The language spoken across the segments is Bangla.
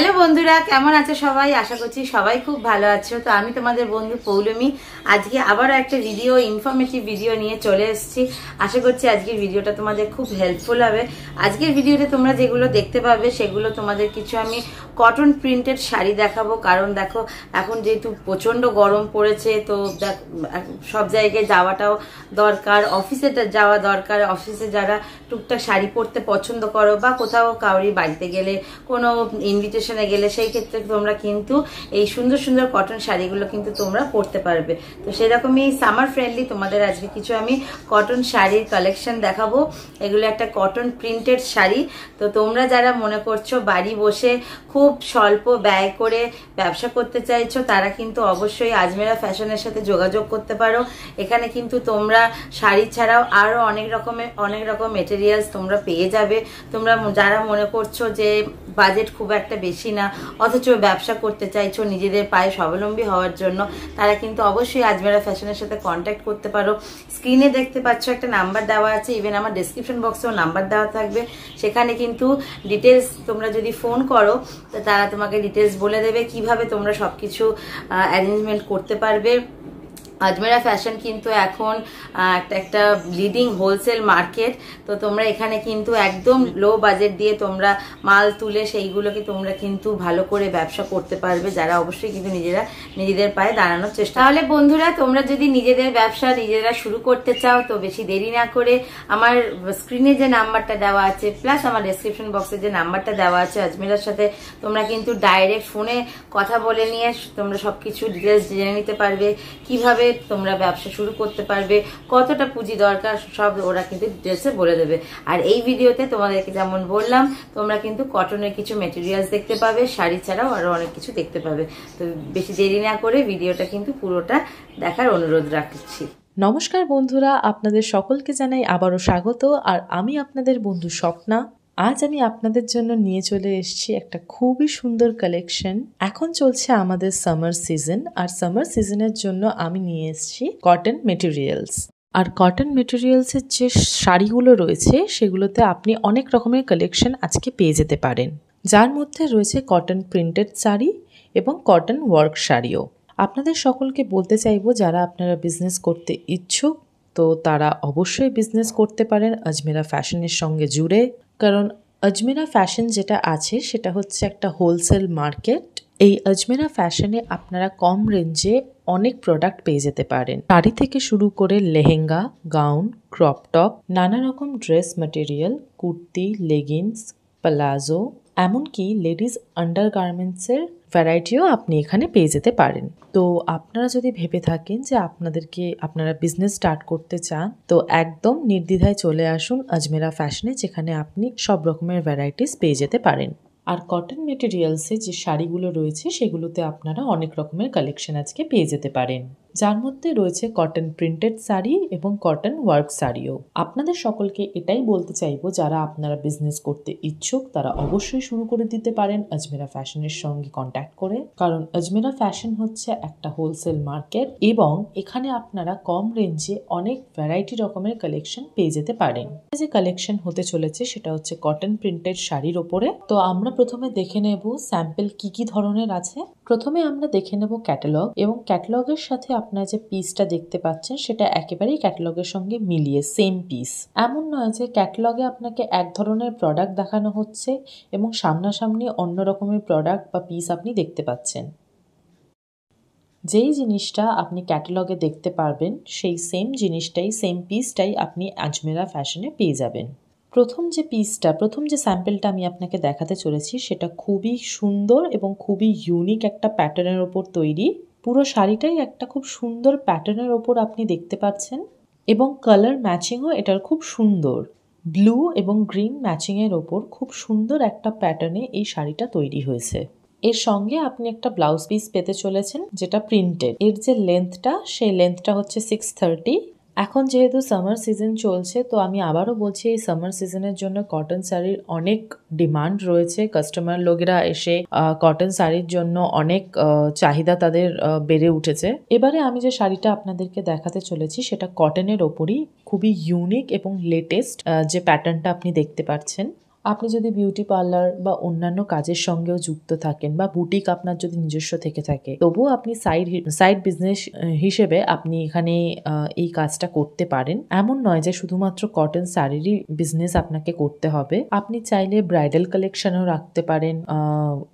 হ্যালো বন্ধুরা কেমন আছে সবাই আশা করছি সবাই খুব ভালো আছো তো আমি তোমাদের বন্ধু পৌলমি আজকে আবারও একটা ভিডিও ইনফরমেটিভ ভিডিও নিয়ে চলে এসেছি আশা করছি আজকের ভিডিওটা তোমাদের খুব হেল্পফুল হবে আজকের ভিডিওতে তোমরা যেগুলো দেখতে পাবে সেগুলো তোমাদের কিছু আমি কটন প্রিন্টেড শাড়ি দেখাবো কারণ দেখো এখন যেহেতু প্রচণ্ড গরম পড়েছে তো সব জায়গায় যাওয়াটাও দরকার অফিসে যাওয়া দরকার অফিসে যারা টুকটাক শাড়ি পরতে পছন্দ করো বা কোথাও কাউরি বাড়িতে গেলে কোনো ইনভিটেশন স্টেশনে গেলে সেই ক্ষেত্রে তোমরা কিন্তু এই সুন্দর সুন্দর কটন শাড়িগুলো কিন্তু তোমরা পরতে পারবে তো সেরকমই সামার ফ্রেন্ডলি তোমাদের আজকে কিছু আমি কটন শাড়ির কালেকশন দেখাবো এগুলো একটা কটন প্রিন্টেড শাড়ি তো তোমরা যারা মনে করছো বাড়ি বসে খুব স্বল্প ব্যয় করে ব্যবসা করতে চাইছো তারা কিন্তু অবশ্যই আজমেরা ফ্যাশনের সাথে যোগাযোগ করতে পারো এখানে কিন্তু তোমরা শাড়ি ছাড়াও আরও অনেক রকমের অনেক রকম মেটেরিয়ালস তোমরা পেয়ে যাবে তোমরা যারা মনে করছো যে বাজেট খুব একটা বেশি পারছি না অথচ ব্যবসা করতে চাইছো নিজেদের পায়ে স্বাবলম্বী হওয়ার জন্য তারা কিন্তু অবশ্যই আজমেরা ফ্যাশনের সাথে কন্ট্যাক্ট করতে পারো স্ক্রিনে দেখতে পাচ্ছ একটা নাম্বার দেওয়া আছে ইভেন আমার ডিসক্রিপশন বক্সেও নাম্বার দেওয়া থাকবে সেখানে কিন্তু ডিটেলস তোমরা যদি ফোন করো তো তারা তোমাকে ডিটেলস বলে দেবে কিভাবে তোমরা সব কিছু অ্যারেঞ্জমেন্ট করতে পারবে আজমেরা ফ্যাশন কিন্তু এখন একটা একটা লিডিং হোলসেল মার্কেট তো তোমরা এখানে কিন্তু একদম লো বাজেট দিয়ে তোমরা মাল তুলে সেইগুলোকে তোমরা কিন্তু ভালো করে ব্যবসা করতে পারবে যারা অবশ্যই কিন্তু নিজেরা নিজেদের পায়ে দাঁড়ানোর চেষ্টা তাহলে বন্ধুরা তোমরা যদি নিজেদের ব্যবসা নিজেরা শুরু করতে চাও তো বেশি দেরি না করে আমার স্ক্রিনে যে নাম্বারটা দেওয়া আছে প্লাস আমার ডেসক্রিপশন বক্সে যে নাম্বারটা দেওয়া আছে আজমেরার সাথে তোমরা কিন্তু ডাইরেক্ট ফোনে কথা বলে নিয়ে তোমরা সবকিছু ডিটেলস জেনে নিতে পারবে কিভাবে তোমরা ব্যবসা শুরু করতে পারবে কতটা পুঁজি দরকার সব ওরা কিন্তু ড্রেসে বলে দেবে আর এই ভিডিওতে তোমাদেরকে যেমন বললাম তোমরা কিন্তু কটনের কিছু মেটেরিয়ালস দেখতে পাবে শাড়ি ছাড়াও আরও অনেক কিছু দেখতে পাবে তো বেশি দেরি না করে ভিডিওটা কিন্তু পুরোটা দেখার অনুরোধ রাখছি নমস্কার বন্ধুরা আপনাদের সকলকে জানাই আবারও স্বাগত আর আমি আপনাদের বন্ধু স্বপ্না আজ আমি আপনাদের জন্য নিয়ে চলে এসেছি একটা খুবই সুন্দর কালেকশন এখন চলছে আমাদের সামার সিজন আর সামার সিজনের জন্য আমি নিয়ে এসেছি কটন মেটেরিয়ালস আর কটন মেটেরিয়ালসের যে শাড়িগুলো রয়েছে সেগুলোতে আপনি অনেক রকমের কালেকশন আজকে পেয়ে যেতে পারেন যার মধ্যে রয়েছে কটন প্রিন্টেড শাড়ি এবং কটন ওয়ার্ক শাড়িও আপনাদের সকলকে বলতে চাইবো যারা আপনারা বিজনেস করতে ইচ্ছুক তো তারা অবশ্যই বিজনেস করতে পারেন আজমেরা ফ্যাশনের সঙ্গে জুড়ে কারণ আজমেরা ফ্যাশন যেটা আছে সেটা হচ্ছে একটা হোলসেল মার্কেট এই আজমেরা ফ্যাশনে আপনারা কম রেঞ্জে অনেক প্রোডাক্ট পেয়ে যেতে পারেন শাড়ি থেকে শুরু করে লেহেঙ্গা গাউন ক্রপটপ নানা রকম dress material kurti leggings palazzo এমনকি লেডিস আন্ডার গার্মেন্টসের ভ্যারাইটিও আপনি এখানে পেয়ে যেতে পারেন তো আপনারা যদি ভেবে থাকেন যে আপনাদেরকে আপনারা বিজনেস স্টার্ট করতে চান তো একদম নির্দ্বিধায় চলে আসুন আজমেরা ফ্যাশনে যেখানে আপনি সব রকমের ভ্যারাইটিস পেয়ে যেতে পারেন আর কটন মেটেরিয়ালসে যে শাড়িগুলো রয়েছে সেগুলোতে আপনারা অনেক রকমের কালেকশন আজকে পেয়ে যেতে পারেন যার মধ্যে রয়েছে কটন প্রিন্টেড শাড়ি এবং কটন ওয়ার্ক শাড়িও আপনাদের সকলকে এটাই বলতে চাইবো যারা আপনারা বিজনেস করতে ইচ্ছুক তারা অবশ্যই শুরু করে দিতে পারেন আজমেরা ফ্যাশনের সঙ্গে কন্ট্যাক্ট করে কারণ আজমেরা ফ্যাশন হচ্ছে একটা হোলসেল মার্কেট এবং এখানে আপনারা কম রেঞ্জে অনেক ভ্যারাইটি রকমের কালেকশন পেয়ে যেতে পারেন যে কালেকশন হতে চলেছে সেটা হচ্ছে কটন প্রিন্টেড শাড়ির ওপরে তো আমরা প্রথমে দেখে নেব স্যাম্পল কি কি ধরনের আছে প্রথমে আমরা দেখে নেব ক্যাটালগ এবং ক্যাটালগের সাথে আপনারা যে পিসটা দেখতে পাচ্ছেন সেটা একেবারেই ক্যাটালগের সঙ্গে মিলিয়ে সেম পিস এমন নয় যে ক্যাটালগে আপনাকে এক ধরনের প্রোডাক্ট দেখানো হচ্ছে এবং সামনাসামনি অন্য রকমের প্রোডাক্ট বা পিস আপনি দেখতে পাচ্ছেন যেই জিনিসটা আপনি ক্যাটালগে দেখতে পারবেন সেই সেম জিনিসটাই সেম পিসটাই আপনি আজমেরা ফ্যাশনে পেয়ে যাবেন প্রথম যে পিসটা প্রথম যে স্যাম্পেলটা আমি আপনাকে দেখাতে চলেছি সেটা খুবই সুন্দর এবং খুবই ইউনিক একটা প্যাটার্নের ওপর তৈরি পুরো শাড়িটাই একটা খুব সুন্দর প্যাটার্নের ওপর আপনি দেখতে পাচ্ছেন এবং কালার ম্যাচিংও এটার খুব সুন্দর ব্লু এবং গ্রিন ম্যাচিংয়ের ওপর খুব সুন্দর একটা প্যাটার্নে এই শাড়িটা তৈরি হয়েছে এর সঙ্গে আপনি একটা ব্লাউজ পিস পেতে চলেছেন যেটা প্রিন্টেড এর যে লেন্থটা সেই লেন্থটা হচ্ছে সিক্স থার্টি এখন যেহেতু সামার সিজন চলছে তো আমি আবারও বলছি এই সামার সিজনের জন্য কটন শাড়ির অনেক ডিমান্ড রয়েছে কাস্টমার লোকেরা এসে কটন শাড়ির জন্য অনেক চাহিদা তাদের বেড়ে উঠেছে এবারে আমি যে শাড়িটা আপনাদেরকে দেখাতে চলেছি সেটা কটনের ওপরই খুবই ইউনিক এবং লেটেস্ট যে প্যাটার্নটা আপনি দেখতে পাচ্ছেন আপনি যদি বিউটি পার্লার বা অন্যান্য কাজের সঙ্গেও যুক্ত থাকেন বা বুটিক আপনার যদি নিজস্ব থেকে থাকে তবুও আপনি সাইড সাইড বিজনেস হিসেবে আপনি এখানে এই কাজটা করতে পারেন এমন নয় যে শুধুমাত্র কটন শাড়িরই বিজনেস আপনাকে করতে হবে আপনি চাইলে ব্রাইডাল কালেকশনও রাখতে পারেন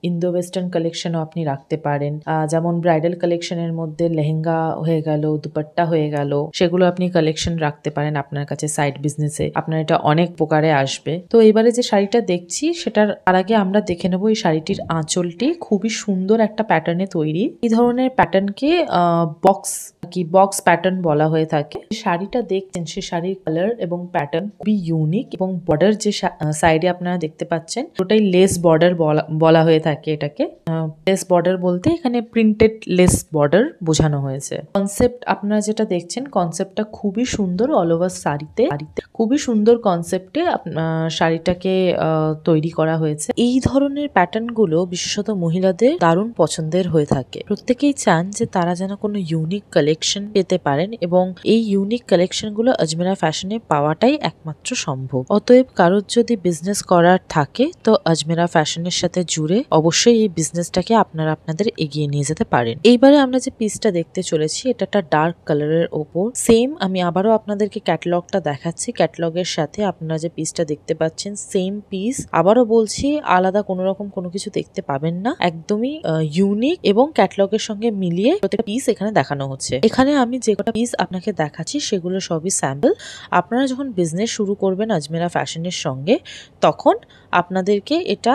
ইন্দো ওয়েস্টার্ন কালেকশনও আপনি রাখতে পারেন যেমন ব্রাইডাল কালেকশনের মধ্যে লেহেঙ্গা হয়ে গেল দুপাট্টা হয়ে গেল সেগুলো আপনি কালেকশন রাখতে পারেন আপনার কাছে সাইড বিজনেসে আপনার এটা অনেক প্রকারে আসবে তো এবারে যে শাড়ি শাড়িটা দেখছি সেটার আর আগে আমরা দেখে নেবো এই শাড়িটির আঁচলটি খুবই সুন্দর একটা প্যাটার্নে তৈরি এই ধরনের প্যাটার্নকে বক্স কি বক্স প্যাটার্ন বলা হয়ে থাকে শাড়িটা দেখছেন সে শাড়ির কালার এবং প্যাটার্ন খুবই ইউনিক এবং বর্ডার যে সাইডে আপনারা দেখতে পাচ্ছেন ওটাই লেস বর্ডার বলা হয়ে থাকে এটাকে লেস বর্ডার বলতে এখানে প্রিন্টেড লেস বর্ডার বোঝানো হয়েছে কনসেপ্ট আপনারা যেটা দেখছেন কনসেপ্টটা খুবই সুন্দর অল ওভার শাড়িতে খুবই সুন্দর কনসেপ্টে শাড়িটাকে তৈরি করা হয়েছে এই ধরনের প্যাটার্নগুলো বিশেষত মহিলাদের দারুণ পছন্দের হয়ে থাকে প্রত্যেকেই চান যে তারা যেন কোনো ইউনিক কালেকশন পেতে পারেন এবং এই ইউনিক কালেকশনগুলো আজমেরা ফ্যাশনে পাওয়াটাই একমাত্র সম্ভব অতএব কারোর যদি বিজনেস করার থাকে তো আজমেরা ফ্যাশনের সাথে জুড়ে অবশ্যই এই বিজনেসটাকে আপনারা আপনাদের এগিয়ে নিয়ে যেতে পারেন এইবারে আমরা যে পিসটা দেখতে চলেছি এটা একটা ডার্ক কালারের ওপর সেম আমি আবারও আপনাদেরকে ক্যাটলগটা দেখাচ্ছি ক্যাটলগের সাথে আপনারা যে পিসটা দেখতে পাচ্ছেন সেম সেম পিস আবারও বলছি আলাদা কোনো রকম কোনো কিছু দেখতে পাবেন না একদমই ইউনিক এবং ক্যাটলগের সঙ্গে মিলিয়ে প্রত্যেকটা পিস এখানে দেখানো হচ্ছে এখানে আমি যে কটা পিস আপনাকে দেখাচ্ছি সেগুলো সবই স্যাম্পল আপনারা যখন বিজনেস শুরু করবেন আজমেরা ফ্যাশনের সঙ্গে তখন আপনাদেরকে এটা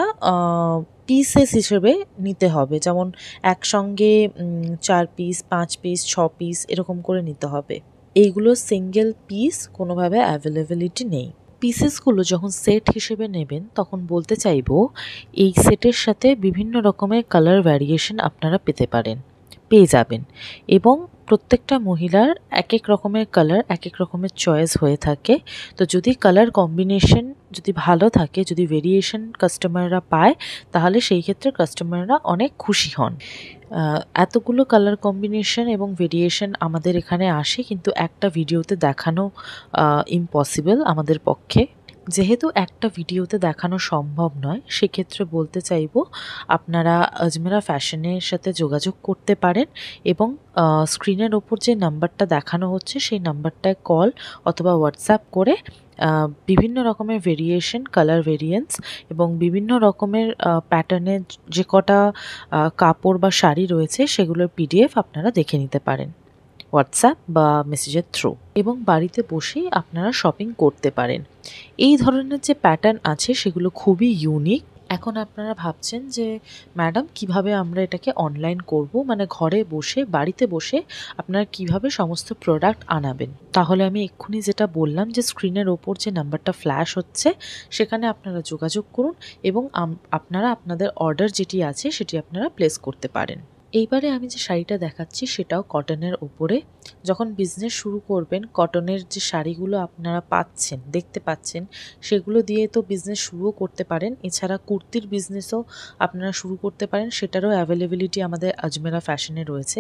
পিসেস হিসেবে নিতে হবে যেমন একসঙ্গে চার পিস পাঁচ পিস ছ পিস এরকম করে নিতে হবে এইগুলো সিঙ্গেল পিস কোনোভাবে অ্যাভেলেবিলিটি নেই পিসেসগুলো যখন সেট হিসেবে নেবেন তখন বলতে চাইব এই সেটের সাথে বিভিন্ন রকমের কালার ভ্যারিয়েশন আপনারা পেতে পারেন পেয়ে যাবেন এবং প্রত্যেকটা মহিলার এক এক রকমের কালার এক এক রকমের চয়েস হয়ে থাকে তো যদি কালার কম্বিনেশন যদি ভালো থাকে যদি ভেরিয়েশন কাস্টমাররা পায় তাহলে সেই ক্ষেত্রে কাস্টমাররা অনেক খুশি হন এতগুলো কালার কম্বিনেশন এবং ভেরিয়েশন আমাদের এখানে আসে কিন্তু একটা ভিডিওতে দেখানো ইম্পসিবল আমাদের পক্ষে যেহেতু একটা ভিডিওতে দেখানো সম্ভব নয় সেক্ষেত্রে বলতে চাইব আপনারা আজমেরা ফ্যাশনের সাথে যোগাযোগ করতে পারেন এবং স্ক্রিনের ওপর যে নাম্বারটা দেখানো হচ্ছে সেই নাম্বারটায় কল অথবা হোয়াটসঅ্যাপ করে বিভিন্ন রকমের ভেরিয়েশন কালার ভেরিয়েন্স এবং বিভিন্ন রকমের প্যাটার্নের যে কটা কাপড় বা শাড়ি রয়েছে সেগুলোর পিডিএফ আপনারা দেখে নিতে পারেন হোয়াটসঅ্যাপ বা মেসেজের থ্রু এবং বাড়িতে বসেই আপনারা শপিং করতে পারেন এই ধরনের যে প্যাটার্ন আছে সেগুলো খুবই ইউনিক এখন আপনারা ভাবছেন যে ম্যাডাম কিভাবে আমরা এটাকে অনলাইন করব মানে ঘরে বসে বাড়িতে বসে আপনারা কিভাবে সমস্ত প্রোডাক্ট আনাবেন তাহলে আমি এক্ষুনি যেটা বললাম যে স্ক্রিনের ওপর যে নাম্বারটা ফ্ল্যাশ হচ্ছে সেখানে আপনারা যোগাযোগ করুন এবং আপনারা আপনাদের অর্ডার যেটি আছে সেটি আপনারা প্লেস করতে পারেন এইবারে আমি যে শাড়িটা দেখাচ্ছি সেটাও কটনের ওপরে যখন বিজনেস শুরু করবেন কটনের যে শাড়িগুলো আপনারা পাচ্ছেন দেখতে পাচ্ছেন সেগুলো দিয়ে তো বিজনেস শুরুও করতে পারেন এছাড়া কুর্তির বিজনেসও আপনারা শুরু করতে পারেন সেটারও অ্যাভেলেবিলিটি আমাদের আজমেরা ফ্যাশনে রয়েছে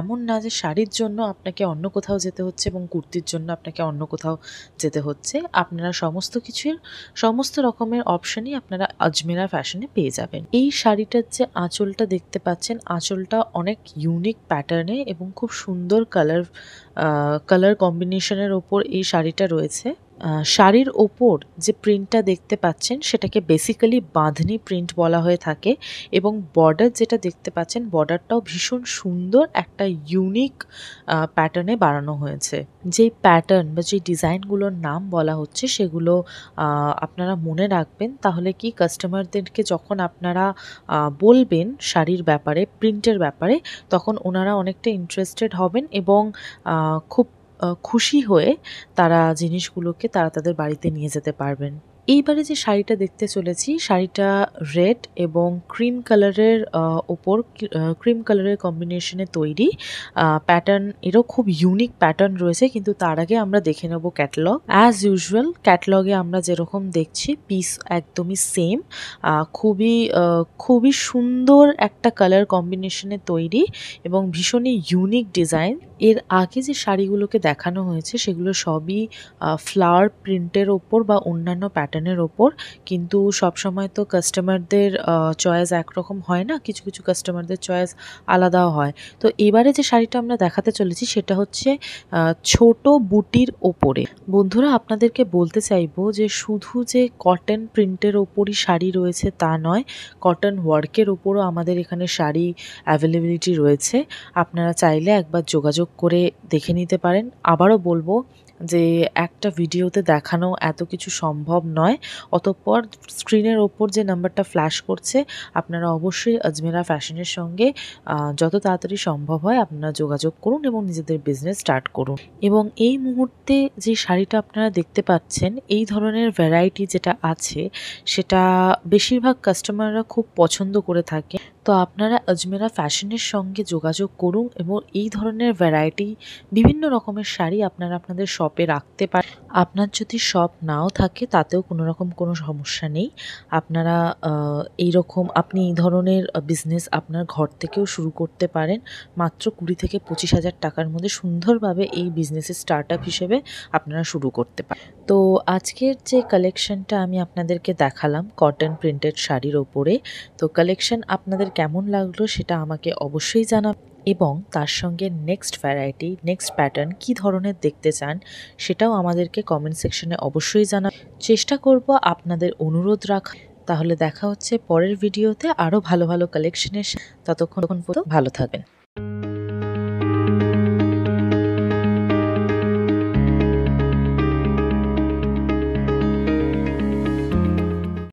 এমন না যে শাড়ির জন্য আপনাকে অন্য কোথাও যেতে হচ্ছে এবং কুর্তির জন্য আপনাকে অন্য কোথাও যেতে হচ্ছে আপনারা সমস্ত কিছুর সমস্ত রকমের অপশানই আপনারা আজমেরা ফ্যাশনে পেয়ে যাবেন এই শাড়িটার যে আঁচলটা দেখতে পাচ্ছেন আঁচল ফুলটা অনেক ইউনিক প্যাটার্নে এবং খুব সুন্দর কালার কালার কম্বিনেশনের ওপর এই শাড়িটা রয়েছে শাড়ির ওপর যে প্রিন্টটা দেখতে পাচ্ছেন সেটাকে বেসিক্যালি বাঁধনি প্রিন্ট বলা হয়ে থাকে এবং বর্ডার যেটা দেখতে পাচ্ছেন বর্ডারটাও ভীষণ সুন্দর একটা ইউনিক প্যাটার্নে বানানো হয়েছে যেই প্যাটার্ন বা যেই ডিজাইনগুলোর নাম বলা হচ্ছে সেগুলো আপনারা মনে রাখবেন তাহলে কি কাস্টমারদেরকে যখন আপনারা বলবেন শাড়ির ব্যাপারে প্রিন্টের ব্যাপারে তখন ওনারা অনেকটা ইন্টারেস্টেড হবেন এবং খুব খুশি হয়ে তারা জিনিসগুলোকে তারা তাদের বাড়িতে নিয়ে যেতে পারবেন এইবারে যে শাড়িটা দেখতে চলেছি শাড়িটা রেড এবং ক্রিম কালারের ওপর ক্রিম কালারের কম্বিনেশনে তৈরি প্যাটার্ন এরও খুব ইউনিক প্যাটার্ন রয়েছে কিন্তু তার আগে আমরা দেখে নেব ক্যাটলগ অ্যাজ ইউজুয়াল ক্যাটলগে আমরা যেরকম দেখছি পিস একদমই সেম খুবই খুবই সুন্দর একটা কালার কম্বিনেশনে তৈরি এবং ভীষণই ইউনিক ডিজাইন এর আগে যে শাড়িগুলোকে দেখানো হয়েছে সেগুলো সবই ফ্লাওয়ার প্রিন্টের ওপর বা অন্যান্য প্যাটার্ন প্যাটার্নের ওপর কিন্তু সবসময় তো কাস্টমারদের চয়েস একরকম হয় না কিছু কিছু কাস্টমারদের চয়েস আলাদাও হয় তো এবারে যে শাড়িটা আমরা দেখাতে চলেছি সেটা হচ্ছে ছোট বুটির ওপরে বন্ধুরা আপনাদেরকে বলতে চাইবো যে শুধু যে কটন প্রিন্টের ওপরই শাড়ি রয়েছে তা নয় কটন ওয়ার্কের ওপরও আমাদের এখানে শাড়ি অ্যাভেলেবিলিটি রয়েছে আপনারা চাইলে একবার যোগাযোগ করে দেখে নিতে পারেন আবারও বলবো যে একটা ভিডিওতে দেখানো এত কিছু সম্ভব নয় অতঃপর স্ক্রিনের ওপর যে নাম্বারটা ফ্ল্যাশ করছে আপনারা অবশ্যই আজমেরা ফ্যাশনের সঙ্গে যত তাড়াতাড়ি সম্ভব হয় আপনারা যোগাযোগ করুন এবং নিজেদের বিজনেস স্টার্ট করুন এবং এই মুহূর্তে যে শাড়িটা আপনারা দেখতে পাচ্ছেন এই ধরনের ভ্যারাইটি যেটা আছে সেটা বেশিরভাগ কাস্টমাররা খুব পছন্দ করে থাকে তো আপনারা আজমেরা ফ্যাশনের সঙ্গে যোগাযোগ করুন এবং এই ধরনের ভ্যারাইটি বিভিন্ন রকমের শাড়ি আপনারা আপনাদের শপে রাখতে পারেন আপনার যদি শপ নাও থাকে তাতেও কোনো রকম কোনো সমস্যা নেই আপনারা এই রকম আপনি এই ধরনের বিজনেস আপনার ঘর থেকেও শুরু করতে পারেন মাত্র কুড়ি থেকে পঁচিশ হাজার টাকার মধ্যে সুন্দরভাবে এই বিজনেসের স্টার্ট আপ হিসেবে আপনারা শুরু করতে পারেন তো আজকের যে কালেকশনটা আমি আপনাদেরকে দেখালাম কটন প্রিন্টেড শাড়ির ওপরে তো কালেকশন আপনাদের কেমন লাগলো সেটা আমাকে অবশ্যই জানাব এবং তার সঙ্গে নেক্সট ভ্যারাইটি নেক্সট প্যাটার্ন কি ধরনের দেখতে চান সেটাও আমাদেরকে কমেন্ট সেকশনে অবশ্যই জানা চেষ্টা করব আপনাদের অনুরোধ রাখা তাহলে দেখা হচ্ছে পরের ভিডিওতে আরও ভালো ভালো কালেকশনের ততক্ষণ ভালো থাকবেন